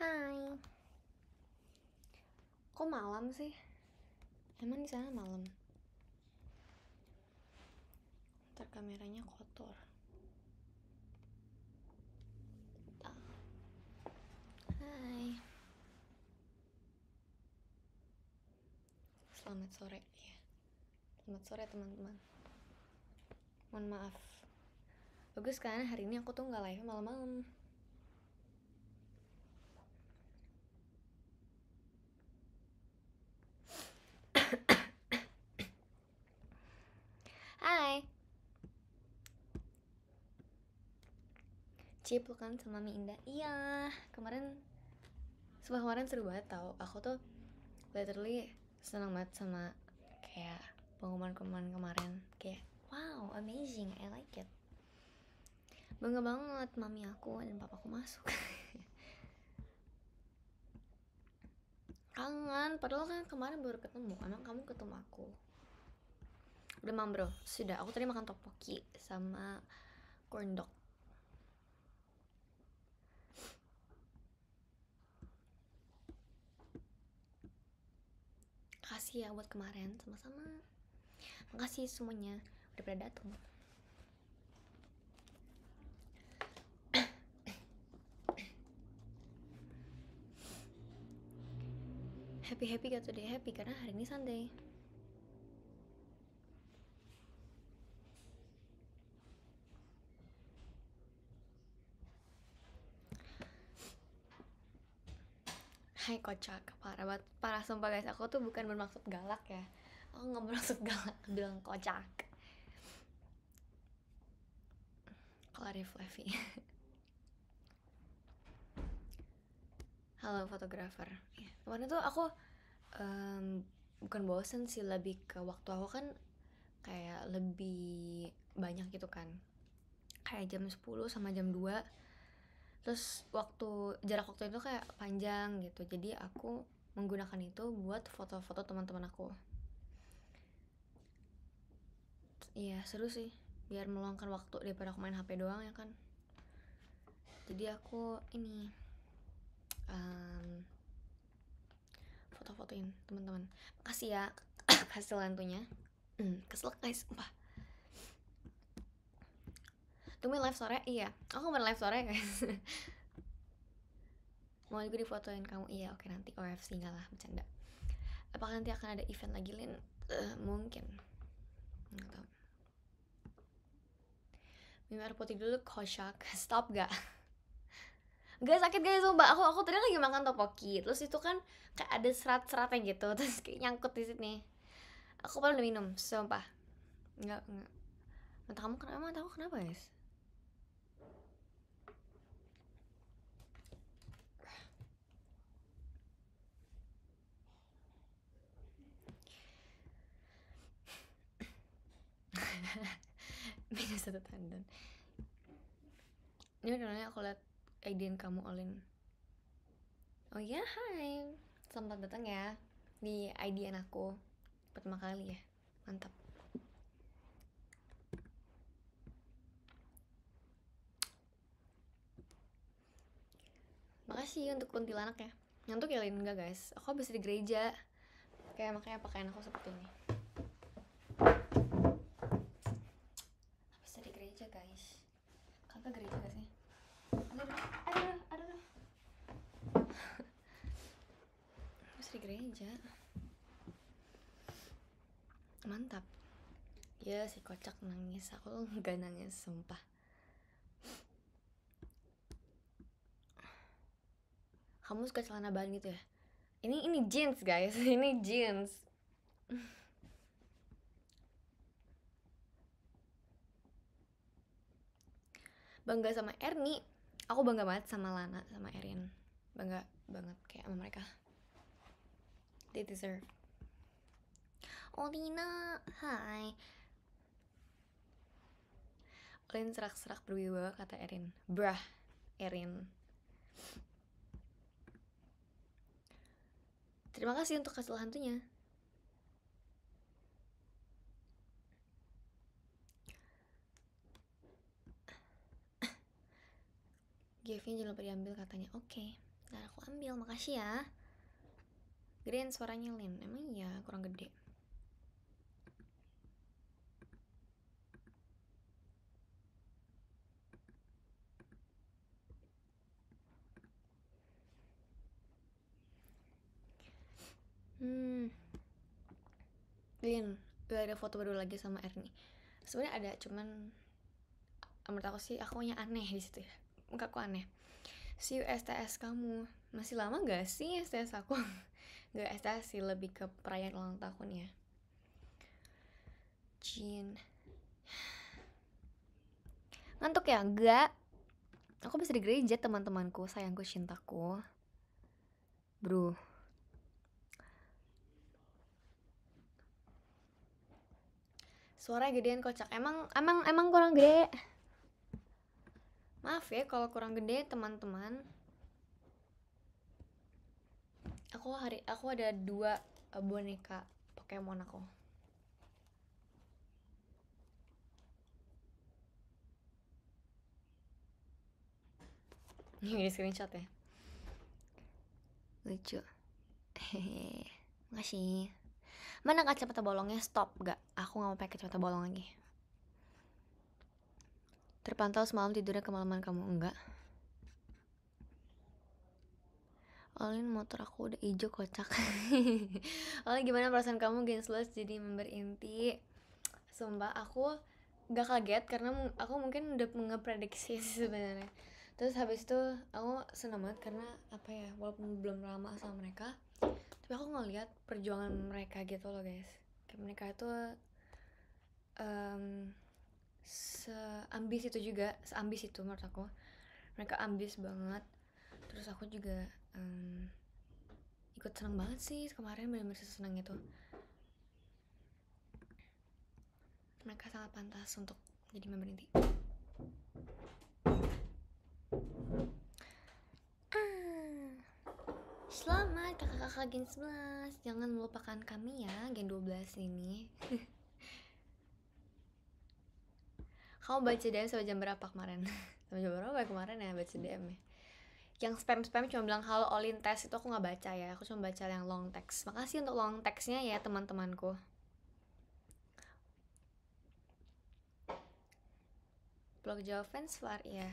Hai. Kok malam sih? Emang di sana malam? Ntar kameranya kotor. Hai. Selamat sore ya. Selamat sore teman-teman. Mohon maaf. Bagus kan hari ini aku tuh nggak live malam-malam. Ceplo pelukan sama Mi Indah iya kemarin sebuah kemarin seru banget tau aku tuh literally senang banget sama kayak pengumuman-pengumuman kemarin kayak wow amazing I like it bangga banget mami aku dan papaku masuk kangen padahal kan kemarin baru ketemu emang kamu ketemu aku udah mam bro sudah aku tadi makan topoki sama corn dog makasih ya buat kemarin sama-sama makasih semuanya udah pada datang happy happy gak tuh happy karena hari ini Sunday hai kocak parah banget parah sumpah guys aku tuh bukan bermaksud galak ya aku nggak bermaksud galak bilang kocak kalau fluffy Levy halo fotografer iya, kemarin tuh aku um, bukan bosen sih lebih ke waktu aku kan kayak lebih banyak gitu kan kayak jam 10 sama jam 2 terus waktu jarak waktu itu kayak panjang gitu jadi aku menggunakan itu buat foto-foto teman-teman aku iya seru sih biar meluangkan waktu daripada aku main HP doang ya kan jadi aku ini um, foto-fotoin teman-teman makasih ya hasil lantunya hmm, kesel guys mbah tungguin live sore iya aku mau live sore guys mau juga difotoin kamu iya oke nanti OFC oh, gak lah bercanda apakah nanti akan ada event lagi Lin uh, mungkin nggak tahu minum air putih dulu kocak stop gak Gak sakit guys, sumpah aku aku tadi lagi makan topoki terus itu kan kayak ada serat-seratnya gitu terus kayak nyangkut di sini aku paling udah minum sumpah nggak nggak mata kamu kenapa mata aku kenapa guys beda satu tandon ini karena ya, aku lihat ID kamu Olin oh iya hai selamat datang ya di ID aku pertama kali ya mantap makasih untuk kuntilanak ya ngantuk ya Lin enggak guys aku habis di gereja kayak makanya pakaian aku seperti ini Agak gede juga sih. Aduh, aduh, aduh. aduh. Terus di gereja. Mantap. Ya si kocak nangis, aku nggak nangis sumpah. Kamu suka celana bahan gitu ya? Ini ini jeans guys, ini jeans. bangga sama Erni aku bangga banget sama Lana sama Erin bangga banget kayak sama mereka they deserve Olina hi. Olin serak-serak berwibawa kata Erin brah Erin terima kasih untuk kasih hantunya Jeffnya jangan lupa diambil katanya oke okay. nah aku ambil makasih ya Green suaranya Lin emang iya kurang gede Hmm. Lin, gak ada foto baru lagi sama Erni. Sebenarnya ada, cuman menurut aku sih aku aneh di situ ya kok aneh si STS kamu masih lama gak sih STS aku gak STS sih lebih ke perayaan ulang tahun ya Jin ngantuk ya enggak aku bisa di gereja teman-temanku sayangku cintaku bro suara gedean kocak emang emang emang kurang gede Maaf ya kalau kurang gede teman-teman. Aku hari aku ada dua eh, boneka Pokemon aku. Ini di screenshot ya. Lucu. Hehehe. Makasih. Mana kacamata bolongnya? Stop, gak? Aku gak mau pakai kacamata bolong lagi. Terpantau semalam tidurnya kemalaman kamu enggak? Olin motor aku udah hijau kocak Olin gimana perasaan kamu Genslos jadi member inti? Sumpah aku gak kaget karena aku mungkin udah ngeprediksi sih sebenarnya terus habis itu aku senang banget karena apa ya walaupun belum lama sama mereka tapi aku ngeliat perjuangan mereka gitu loh guys kayak mereka itu um, seambis itu juga seambis itu menurut aku mereka ambis banget terus aku juga um, ikut seneng banget sih kemarin benar-benar seneng itu mereka sangat pantas untuk jadi member inti ah. Selamat kakak-kakak Gen 11 Jangan melupakan kami ya Gen 12 ini kamu baca DM sampai jam berapa kemarin sampai jam berapa ya kemarin ya baca DM ya yang spam spam cuma bilang halo olin tes itu aku nggak baca ya aku cuma baca yang long text makasih untuk long textnya ya teman-temanku blog Jawa fans far ya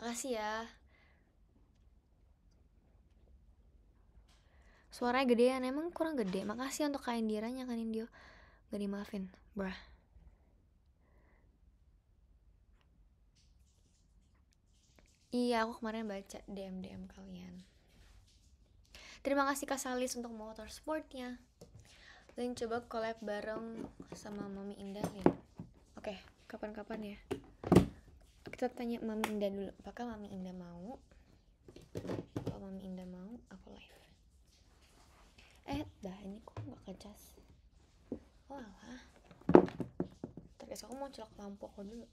makasih ya suaranya gede ya emang kurang gede makasih untuk kain diranya kan Indio gak dimaafin brah Iya, aku kemarin baca DM-DM kalian. Terima kasih Kak Salis untuk motorsportnya. lain coba collab bareng sama Mami Indah ya. Oke, kapan-kapan ya. Kita tanya Mami Indah dulu. Apakah Mami Indah mau? Kalau Mami Indah mau, aku live. Eh, dah ini kok nggak kecas. Walah. Terus aku mau colok lampu aku dulu.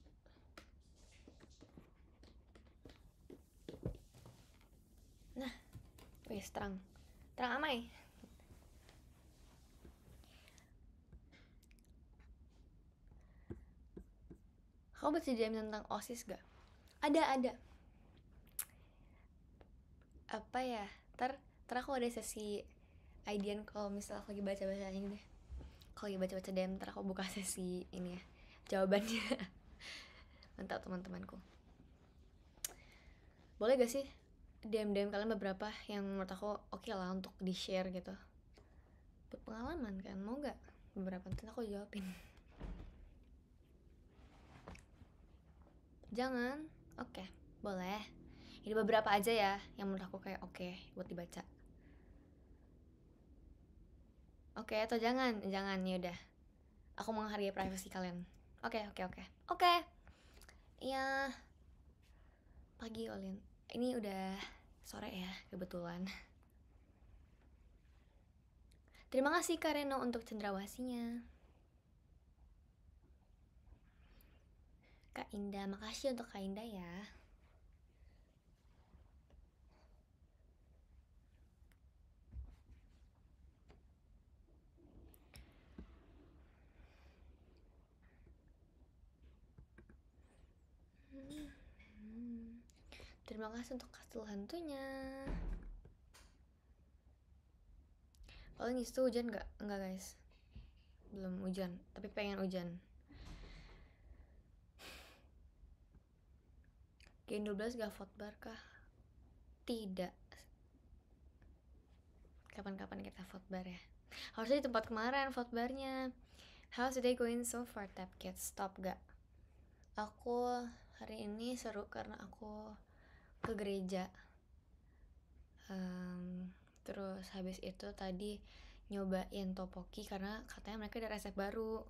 terang, terang terang amai Kau baca jamin tentang OSIS gak? Ada, ada. Apa ya? Ter, ter aku ada sesi idean kalau misal aku lagi baca-baca ini deh. Kalau lagi baca-baca DM, ter aku buka sesi ini ya. Jawabannya. Mantap teman-temanku. Boleh gak sih DM-DM kalian beberapa yang menurut aku oke okay lah untuk di-share gitu pengalaman kan mau gak beberapa nanti aku jawabin jangan oke okay, boleh ini beberapa aja ya yang menurut aku kayak oke okay buat dibaca oke okay, atau jangan jangan ya udah aku menghargai privasi kalian oke okay, oke okay, oke okay. oke okay. ya pagi Olin ini udah sore ya kebetulan terima kasih Kareno untuk cendrawasinya Kak Indah makasih untuk Kak Indah ya Terima kasih untuk kastil hantunya. Paling itu hujan nggak? Nggak guys, belum hujan. Tapi pengen hujan. Gen 12 gak fotbar kah? Tidak. Kapan-kapan kita fotbar ya. Harusnya di tempat kemarin fotbarnya. How's the day going so far, Tap get Stop gak? Aku hari ini seru karena aku ke gereja um, terus habis itu tadi nyobain topoki karena katanya mereka ada resep baru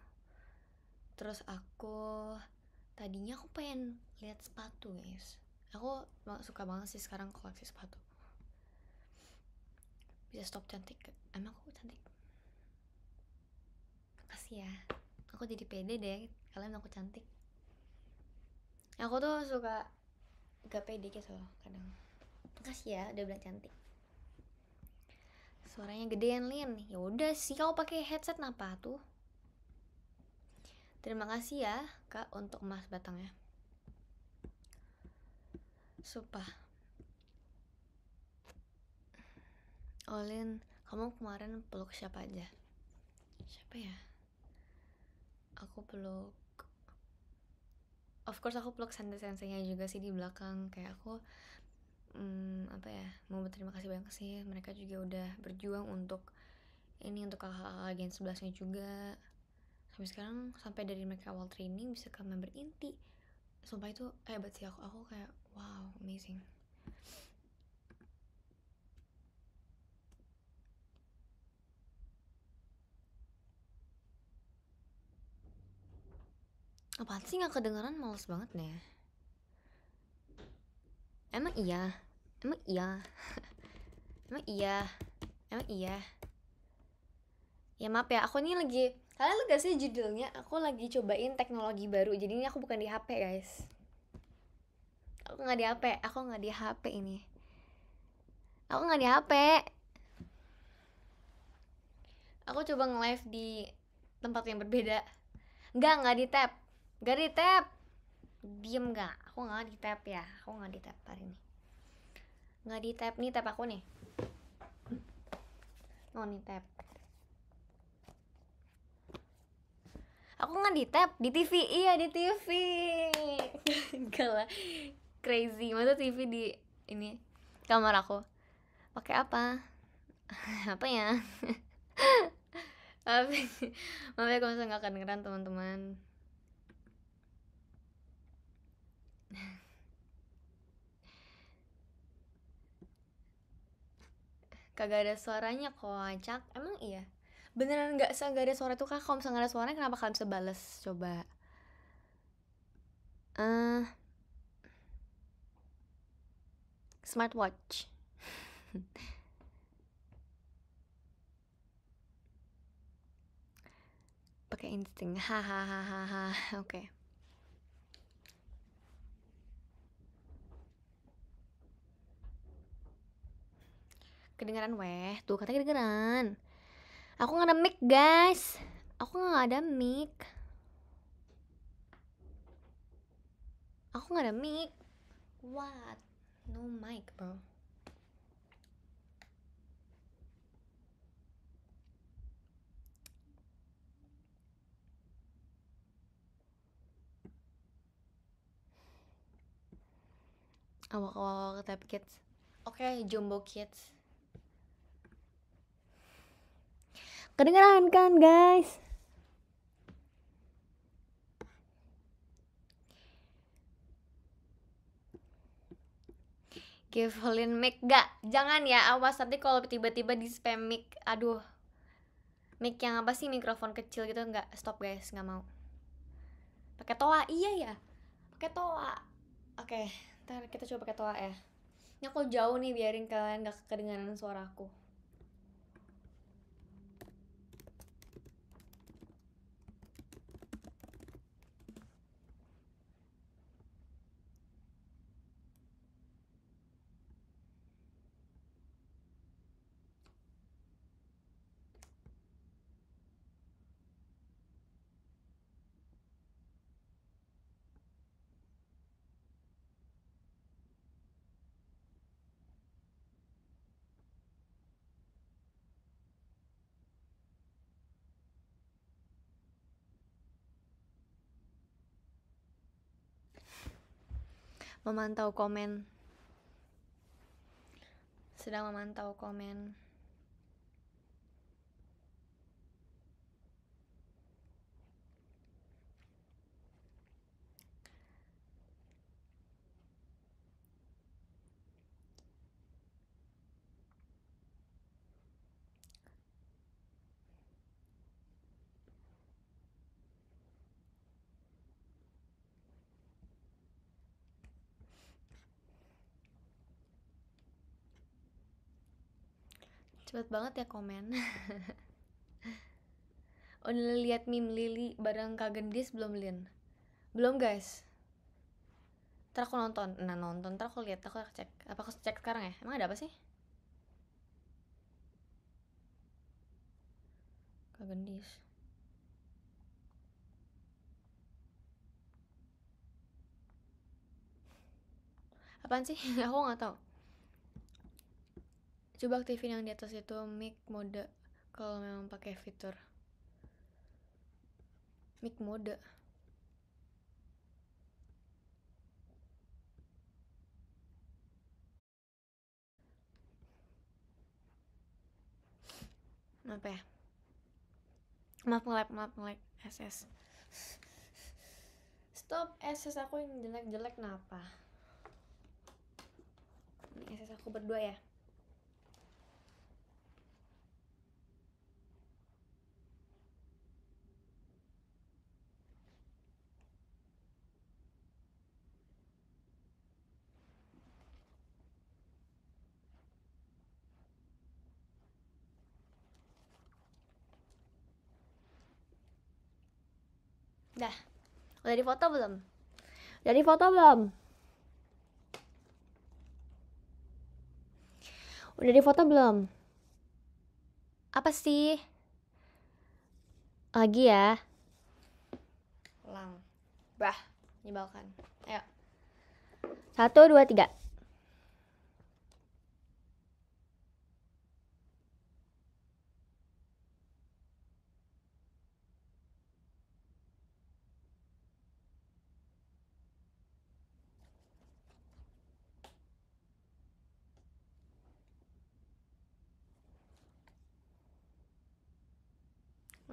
terus aku tadinya aku pengen lihat sepatu guys aku suka banget sih sekarang koleksi sepatu bisa stop cantik emang aku cantik makasih ya aku jadi pede deh kalian aku cantik aku tuh suka gak pede gitu loh kadang makasih ya udah bilang cantik suaranya gedean Lin ya udah sih kau pakai headset napa tuh terima kasih ya kak untuk emas batangnya sumpah Olin oh, kamu kemarin peluk siapa aja siapa ya aku peluk of course aku peluk sensei-senseinya juga sih di belakang kayak aku hmm, apa ya mau berterima kasih banyak sih mereka juga udah berjuang untuk ini untuk kakak-kakak gen sebelasnya juga sampai sekarang sampai dari mereka awal training bisa ke member inti sumpah itu hebat sih aku aku kayak wow amazing apa sih nggak kedengeran males banget nih Emang iya Emang iya Emang iya Emang iya Ya maaf ya, aku ini lagi Kalian gak sih judulnya? Aku lagi cobain teknologi baru Jadi ini aku bukan di HP guys Aku nggak di HP, aku nggak di HP ini Aku nggak di HP Aku coba nge-live di tempat yang berbeda nggak nggak di tap Gak di tap. Diem gak? Aku gak di tap ya. Aku gak di tap hari ini. Gak di tap nih tap aku nih. Oh tap. Aku nggak di tap di TV. Iya di TV. Gak lah. Crazy. Masa TV di ini kamar aku. Pakai apa? apa ya? ya? Maaf ya kalau nggak kedengeran teman-teman. kagak ada suaranya kocak emang iya beneran nggak nggak ada suara tuh kak kalau misalnya ada suaranya kenapa kalian bisa bales coba uh, smartwatch pakai insting hahaha oke okay. Kedengeran weh, tuh katanya kedengeran Aku gak ada mic guys Aku gak ada mic Aku gak ada mic What? No mic bro awak-awak type kids oke okay, jumbo kids Kedengeran kan guys? Kevin mic gak? Jangan ya, awas nanti kalau tiba-tiba di spam mic Aduh Mic yang apa sih mikrofon kecil gitu nggak stop guys nggak mau pakai toa iya ya pakai toa oke okay, ntar kita coba pakai toa ya ini aku jauh nih biarin kalian gak kedengaran suaraku memantau komen sedang memantau komen cepet banget ya komen udah oh, lihat meme Lily bareng Kak Gendis belum Lin? Belum guys Ntar aku nonton, nah nonton, ntar aku lihat, aku cek Apa aku cek sekarang ya? Emang ada apa sih? Kak Gendis Apaan sih? aku gak tau coba aktifin yang di atas itu mic mode kalau memang pakai fitur mic mode apa ya maaf ngelag maaf ngelag SS stop SS aku yang jelek-jelek kenapa ini SS aku berdua ya Dah. Udah di foto belum? Udah di foto belum? Udah di foto belum? Apa sih? Lagi ya. Lang. Bah, nyebalkan Ayo. Satu, dua, tiga.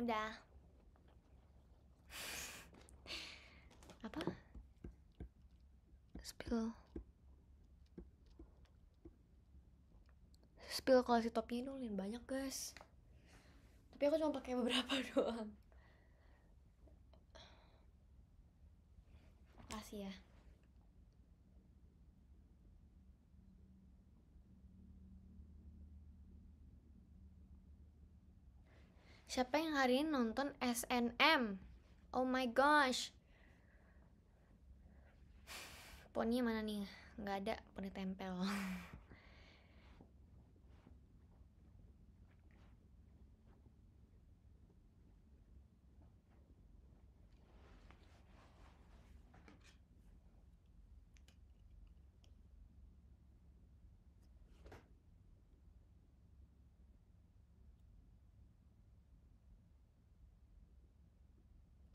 udah apa spill spill kalau si topnya dong lumayan banyak guys tapi aku cuma pakai beberapa doang kasih ya Siapa yang hari ini nonton SNM? Oh my gosh. Poninya mana nih? Nggak ada, poni tempel.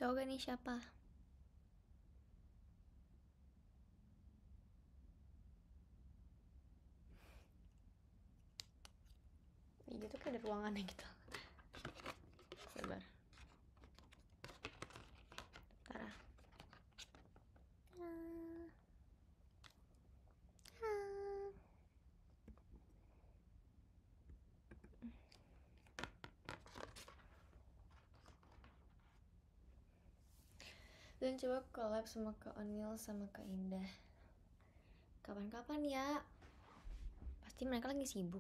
Tahu kan ini siapa? Ini tuh kayak ada ruangannya gitu. dan coba collab sama Kak Onil sama Kak Indah kapan-kapan ya pasti mereka lagi sibuk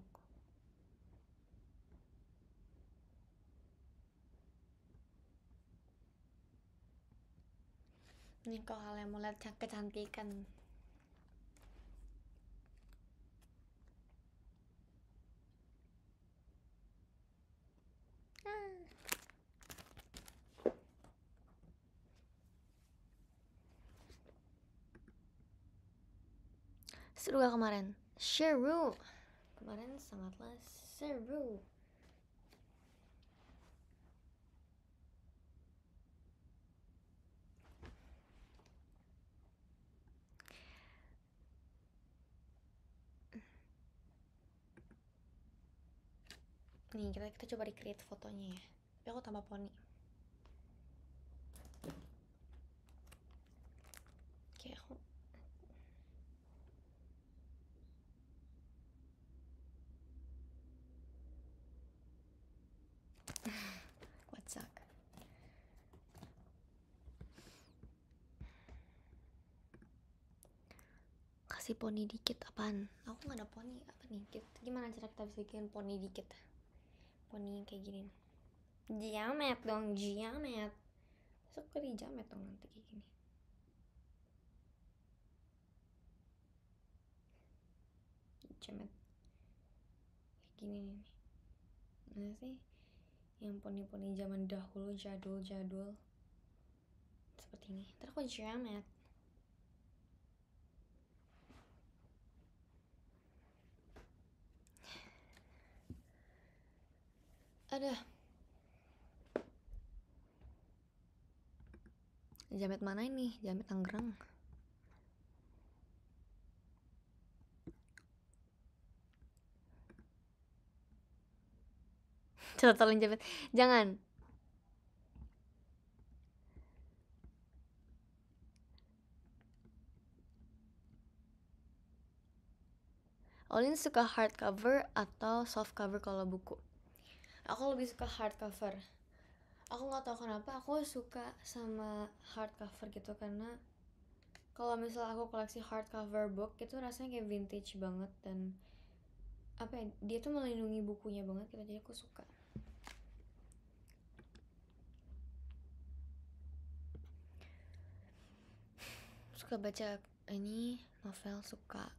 ini kalau kalian mau lihat kecantikan seru gak kemarin? Seru. Kemarin sangatlah seru. Nih, kita, kita coba di-create fotonya ya. Tapi aku tambah poni. poni dikit apaan aku nggak ada poni apa nih kita, gimana cara kita bisa bikin poni dikit poni yang kayak gini jamet dong jamet besok aku di jamet dong nanti kayak gini jamet kayak gini nih mana sih yang poni-poni zaman dahulu jadul-jadul seperti ini terus aku jamet Ada. Jamet mana ini? Jamet Tangerang. Coba tolong jamet. Jangan. Olin suka hardcover atau softcover kalau buku? aku lebih suka hardcover aku nggak tahu kenapa aku suka sama hardcover gitu karena kalau misal aku koleksi hardcover book itu rasanya kayak vintage banget dan apa ya dia tuh melindungi bukunya banget gitu jadi aku suka suka baca ini novel suka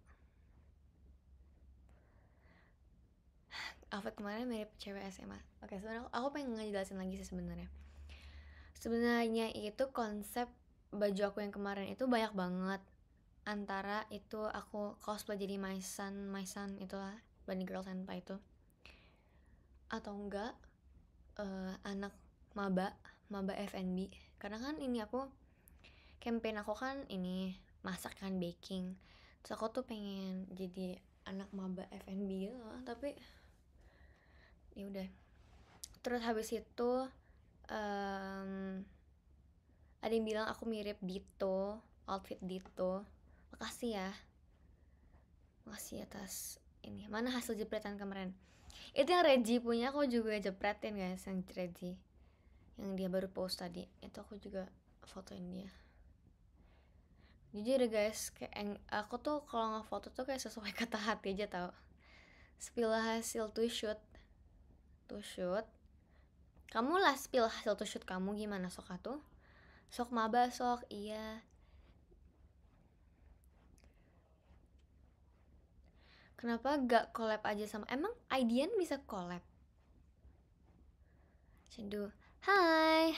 outfit kemarin mirip cewek SMA oke okay, sebenarnya aku, pengen ngejelasin lagi sih sebenarnya sebenarnya itu konsep baju aku yang kemarin itu banyak banget antara itu aku cosplay jadi my son son son itulah Bunny Girl Senpai itu atau enggak uh, anak maba maba FNB karena kan ini aku campaign aku kan ini masak kan baking terus aku tuh pengen jadi anak maba FNB gitu tapi ya udah terus habis itu um, ada yang bilang aku mirip Dito outfit Dito makasih ya makasih atas ini mana hasil jepretan kemarin itu yang Reji punya aku juga jepretin guys yang Reji yang dia baru post tadi itu aku juga fotoin dia jujur deh ya, guys kayak aku tuh kalau ngefoto tuh kayak sesuai kata hati aja tau sepilah hasil to shoot to shoot kamu lah spill hasil to shoot kamu gimana sok atuh sok maba sok iya kenapa gak collab aja sama emang idean bisa collab Cendu Hai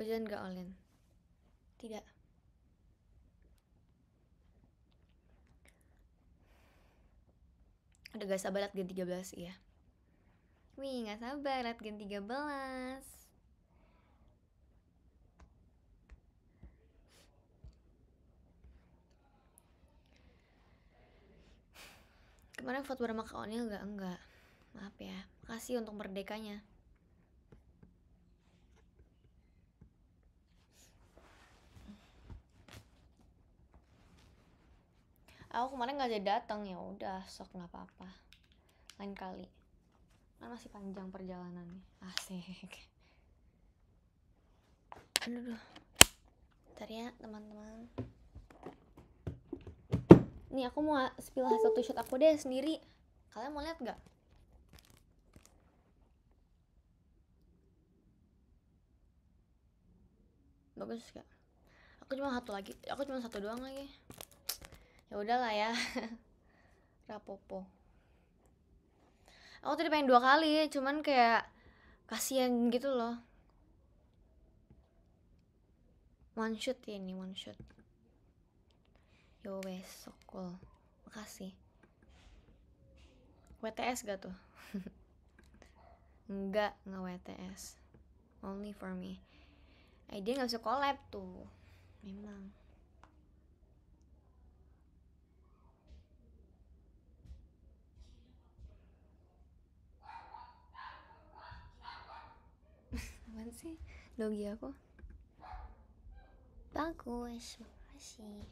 Hujan gak Olin Tidak udah gak sabar liat Gen 13 iya wih gak sabar liat Gen 13 kemarin vote bareng Kak Onil gak? enggak maaf ya makasih untuk merdekanya aku kemarin nggak jadi datang ya udah sok nggak apa-apa lain kali kan masih panjang perjalanannya asik aduh duh. ya teman-teman nih aku mau spill hasil two shot aku deh sendiri kalian mau lihat gak bagus gak aku cuma satu lagi aku cuma satu doang lagi ya udahlah ya rapopo aku tadi pengen dua kali cuman kayak kasihan gitu loh one shot ya ini one shot yo wes cool. makasih WTS gak tuh enggak nggak WTS only for me eh dia nggak bisa collab tuh memang sih dogi aku bagus makasih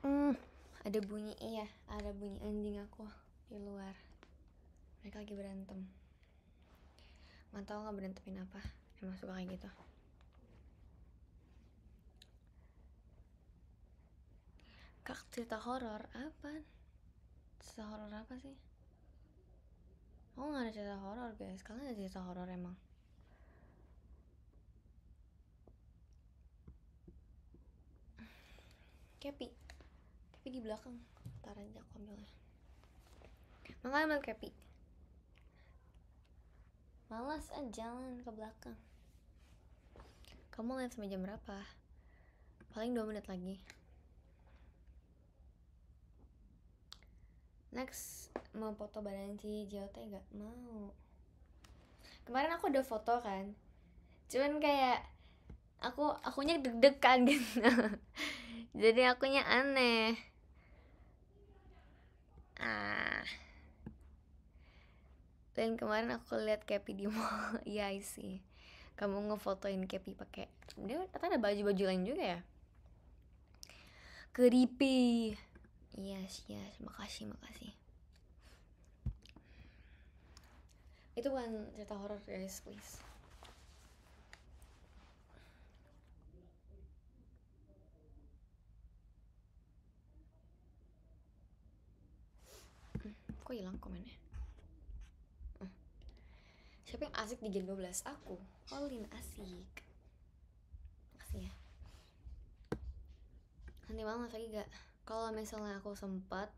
hmm ada bunyi iya ada bunyi anjing aku di luar mereka lagi berantem nggak tahu nggak berantemin apa emang suka kayak gitu kak cerita horor apa cerita horor apa sih oh nggak ada cerita horor guys kalian ada cerita horor emang Kepi Kepi di belakang Ntar aja aku ambilnya Makanya ambil Kepi Malas aja ah, jalan ke belakang Kamu live sampai jam berapa? Paling dua menit lagi next mau foto badan si JOT nggak mau kemarin aku udah foto kan cuman kayak aku akunya deg-degan gitu jadi akunya aneh ah dan kemarin aku lihat Kepi di mall ya sih kamu ngefotoin Kepi pakai dia katanya ada baju-baju lain juga ya creepy yes yes makasih makasih itu bukan cerita horor guys please hmm, kok hilang komennya hmm. siapa yang asik di gen 12? aku Olin asik Makasih ya nanti malam lagi gak kalau misalnya aku sempat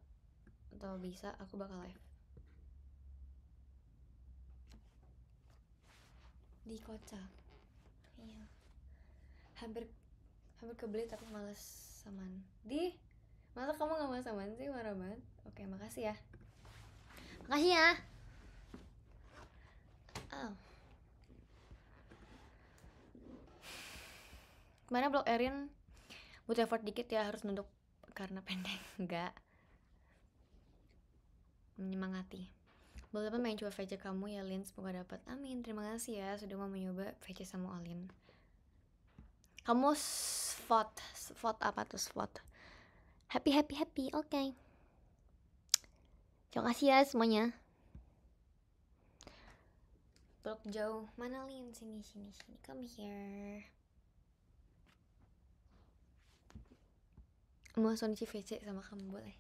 atau bisa aku bakal live di kota iya hampir hampir kebeli tapi males saman di masa kamu gak mau saman sih marah banget oke makasih ya makasih ya oh. mana blok Erin butuh effort dikit ya harus nunduk karena pendek enggak menyemangati apa main coba VC kamu ya Lin Semoga dapat Amin Terima kasih ya Sudah mau mencoba VC sama Olin Kamu spot Spot apa tuh spot Happy happy happy Oke okay. Terima kasih ya semuanya Blok jauh Mana Lin Sini sini sini Come here mau Sony VC sama kamu boleh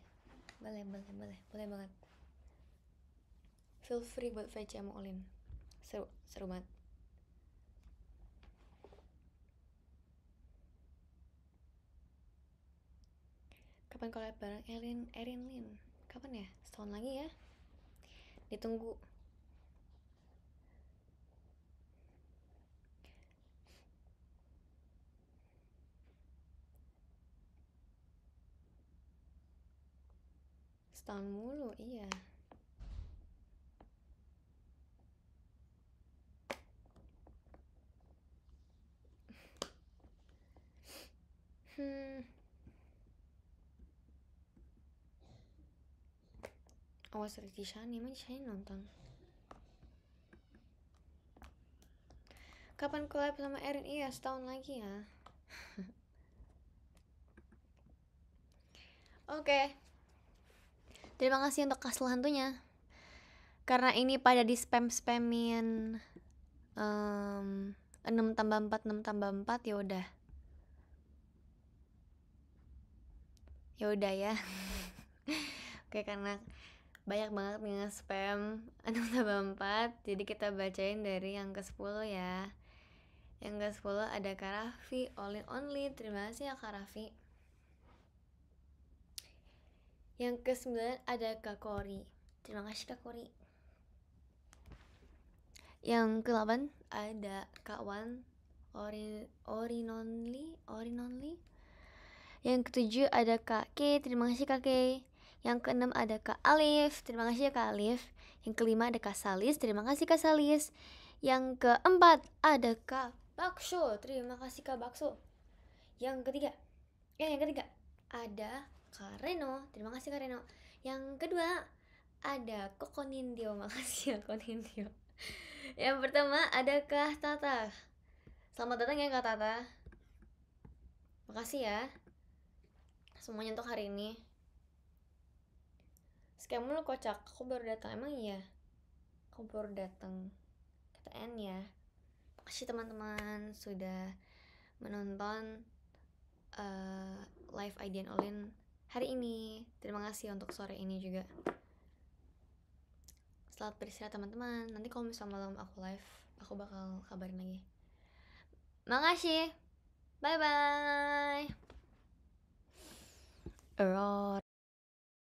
boleh boleh boleh boleh banget feel free buat VC sama Olin seru seru banget kapan kalau bareng Erin Erin Lin kapan ya setahun lagi ya ditunggu tahun mulu iya hmm awas di Shani emang saya nonton kapan collab sama Erin iya setahun lagi ya oke okay. Terima kasih untuk kastil hantunya. Karena ini pada di spam-spamin um, 6 tambah 4, 6 tambah 4 ya udah. Ya udah ya. Oke, karena banyak banget yang spam 6 tambah 4 jadi kita bacain dari yang ke 10 ya yang ke 10 ada Karafi Only Only terima kasih ya Karafi yang kesembilan ada Kak Kori. Terima kasih Kak Kori. Yang ke-8 ada Kak Wan Ori, Nonli, ori Nonli Yang ketujuh ada Kak K, terima kasih Kak K. Yang keenam ada Kak Alif, terima kasih ya Kak Alif. Yang kelima ada Kak Salis, terima kasih Kak Salis. Yang keempat ada Kak Bakso, terima kasih Kak Bakso. Yang ketiga, ya yang ketiga ada Kak terima kasih Kak Reno yang kedua ada Kokonindio makasih ya Kokonindio yang pertama ada Kak Tata selamat datang ya Kak Tata makasih ya semuanya untuk hari ini scam lu kocak aku baru datang emang iya aku baru datang kata N ya makasih teman-teman sudah menonton uh, live Aidian Olin hari ini. Terima kasih untuk sore ini juga. Selamat beristirahat teman-teman. Nanti kalau misal malam aku live, aku bakal kabarin lagi. Makasih. Bye bye. Error.